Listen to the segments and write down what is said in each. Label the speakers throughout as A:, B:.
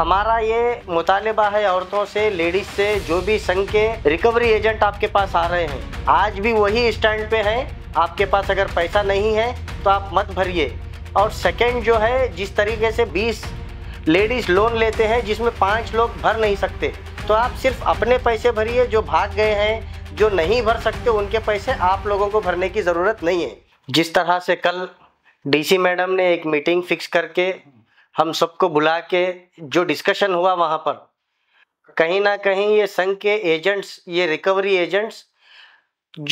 A: हमारा ये मुतालबा है औरतों से लेडीज से जो भी संघ के रिकवरी एजेंट आपके पास आ रहे हैं आज भी वही स्टैंड पे हैं आपके पास अगर पैसा नहीं है तो आप मत भरिए और सेकेंड जो है जिस तरीके से 20 लेडीज़ लोन लेते हैं जिसमें पांच लोग भर नहीं सकते तो आप सिर्फ अपने पैसे भरिए जो भाग गए हैं जो नहीं भर सकते उनके पैसे आप लोगों को भरने की ज़रूरत नहीं है जिस तरह से कल डीसी मैडम ने एक मीटिंग फिक्स करके हम सबको बुला के जो डिस्कशन हुआ वहाँ पर कहीं ना कहीं ये संघ के एजेंट्स ये रिकवरी एजेंट्स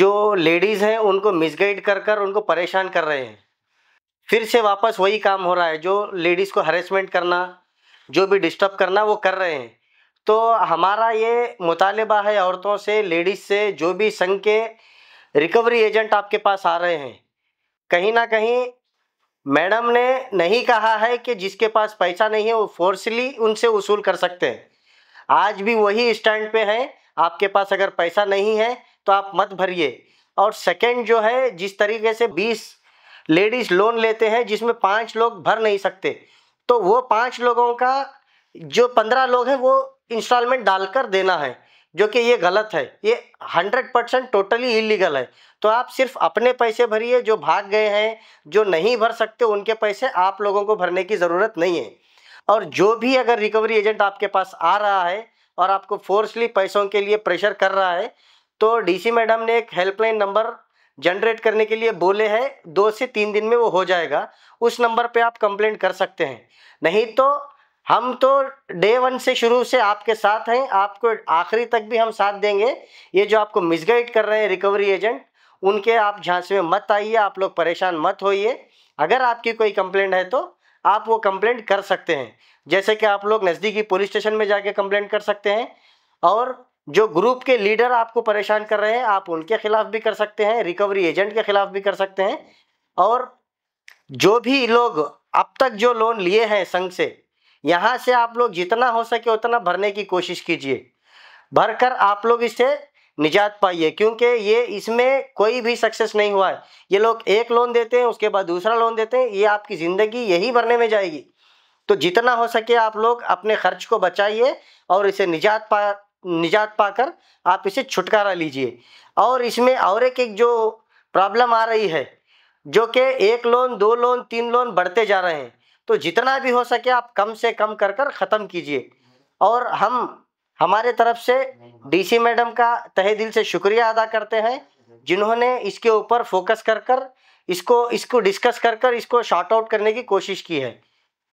A: जो लेडीज़ हैं उनको मिसगाइड कर कर उनको परेशान कर रहे हैं फिर से वापस वही काम हो रहा है जो लेडीज़ को हरेसमेंट करना जो भी डिस्टर्ब करना वो कर रहे हैं तो हमारा ये मुतालबा है औरतों से लेडीज़ से जो भी संघ के रिकवरी एजेंट आपके पास आ रहे हैं कहीं ना कहीं मैडम ने नहीं कहा है कि जिसके पास पैसा नहीं है वो फोर्सली उनसे वसूल कर सकते हैं आज भी वही स्टैंड पे हैं आपके पास अगर पैसा नहीं है तो आप मत भरिए और सेकंड जो है जिस तरीके से 20 लेडीज़ लोन लेते हैं जिसमें पांच लोग भर नहीं सकते तो वो पांच लोगों का जो पंद्रह लोग हैं वो इंस्टॉलमेंट डालकर देना है जो कि ये गलत है ये हंड्रेड परसेंट टोटली इलीगल है तो आप सिर्फ अपने पैसे भरिए जो भाग गए हैं जो नहीं भर सकते उनके पैसे आप लोगों को भरने की ज़रूरत नहीं है और जो भी अगर रिकवरी एजेंट आपके पास आ रहा है और आपको फोर्सली पैसों के लिए प्रेशर कर रहा है तो डीसी मैडम ने एक हेल्पलाइन नंबर जनरेट करने के लिए बोले हैं दो से तीन दिन में वो हो जाएगा उस नंबर पे आप कंप्लेंट कर सकते हैं नहीं तो हम तो डे वन से शुरू से आपके साथ हैं आपको आखिरी तक भी हम साथ देंगे ये जो आपको मिसगाइड कर रहे हैं रिकवरी एजेंट उनके आप झांसे में मत आइए आप लोग परेशान मत होइए अगर आपकी कोई कंप्लेंट है तो आप वो कंप्लेंट कर सकते हैं जैसे कि आप लोग नज़दीकी पुलिस स्टेशन में जाके कंप्लेंट कर सकते हैं और जो ग्रुप के लीडर आपको परेशान कर रहे हैं आप उनके खिलाफ भी कर सकते हैं रिकवरी एजेंट के खिलाफ भी कर सकते हैं और जो भी लोग अब तक जो लोन लिए हैं संघ से यहाँ से आप लोग जितना हो सके उतना भरने की कोशिश कीजिए भर कर आप लोग इसे निजात पाइए क्योंकि ये इसमें कोई भी सक्सेस नहीं हुआ है ये लोग एक लोन देते हैं उसके बाद दूसरा लोन देते हैं ये आपकी ज़िंदगी यही भरने में जाएगी तो जितना हो सके आप लोग अपने खर्च को बचाइए और इसे निजात पा निजात पाकर आप इसे छुटकारा लीजिए और इसमें और एक एक जो प्रॉब्लम आ रही है जो कि एक लोन दो लोन तीन लोन बढ़ते जा रहे हैं तो जितना भी हो सके आप कम से कम कर कर ख़त्म कीजिए और हम हमारे तरफ से डीसी मैडम का तहे दिल से शुक्रिया अदा करते हैं जिन्होंने इसके ऊपर फोकस कर कर इसको इसको डिस्कस कर कर इसको शॉर्ट आउट करने की कोशिश की है